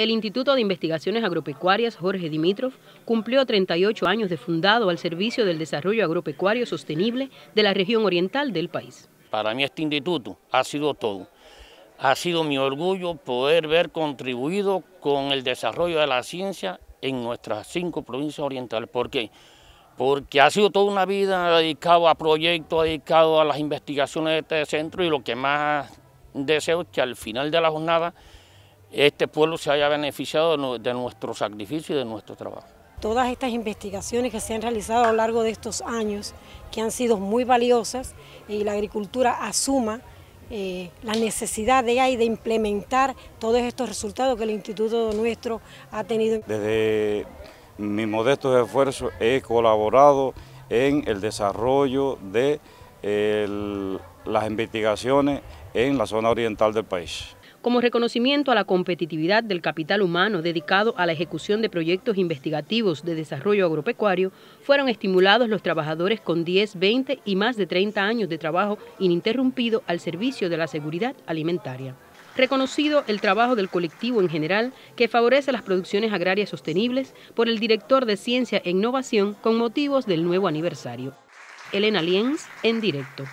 El Instituto de Investigaciones Agropecuarias Jorge Dimitrov cumplió 38 años de fundado al servicio del desarrollo agropecuario sostenible de la región oriental del país. Para mí este instituto ha sido todo. Ha sido mi orgullo poder ver contribuido con el desarrollo de la ciencia en nuestras cinco provincias orientales. ¿Por qué? Porque ha sido toda una vida dedicado a proyectos, dedicado a las investigaciones de este centro y lo que más deseo es que al final de la jornada este pueblo se haya beneficiado de nuestro sacrificio y de nuestro trabajo. Todas estas investigaciones que se han realizado a lo largo de estos años, que han sido muy valiosas, y la agricultura asuma eh, la necesidad de ahí de implementar todos estos resultados que el Instituto nuestro ha tenido. Desde mis modestos esfuerzos he colaborado en el desarrollo de las investigaciones en la zona oriental del país como reconocimiento a la competitividad del capital humano dedicado a la ejecución de proyectos investigativos de desarrollo agropecuario, fueron estimulados los trabajadores con 10, 20 y más de 30 años de trabajo ininterrumpido al servicio de la seguridad alimentaria reconocido el trabajo del colectivo en general que favorece las producciones agrarias sostenibles por el director de Ciencia e Innovación con motivos del nuevo aniversario. Elena Lienz, en directo.